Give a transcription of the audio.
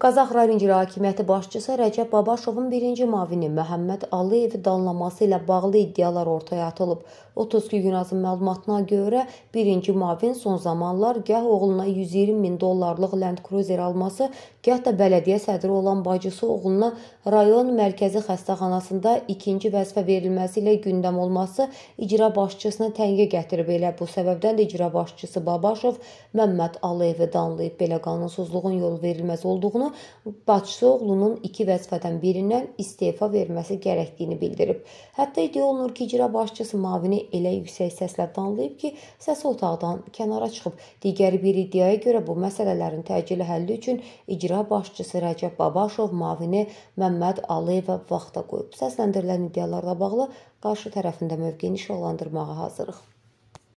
Qazax rayonuncu hakimiyyəti başçısı Rəcəb Babaşovun birinci mavini Məhəmməd Aliyevi danlaması ilə bağlı iddialar ortaya atılıb. 32 gün azın məlumatına görə birinci mavin son zamanlar gəh oğluna 120 min dollarlıq Land Cruiser alması, gəh də bələdiyyə sədri olan bacısı oğluna rayon mərkəzi xəstəxanasında ikinci vəzifə verilməsi ilə gündəm olması icra başçısına tənqə gətirib. Elə bu səbəbdən də icra başçısı Babaşov Məhəmməd Aliyevi danlayıb. Belə qanunsuzluğun yol verilməz olduğunu Azərbaycana Bacıoğlunun iki vəzifədən birindən istefa verməsi gərəkdiyini bildirib. Hətta iddia olunur ki, icra başçısı Mavini elə yüksək səslə danlayıb ki, səsi otaqdan kənara çıxıb. Digər bir iddiaya görə bu məsələlərin təcili həlli üçün icra başçısı Rəcəb Babaşov Mavini Məmməd Aliyevə vaxta qoyub. Səsləndirilən iddialarla bağlı qarşı tərəfində mövqeyini şolandırmağa hazırıq.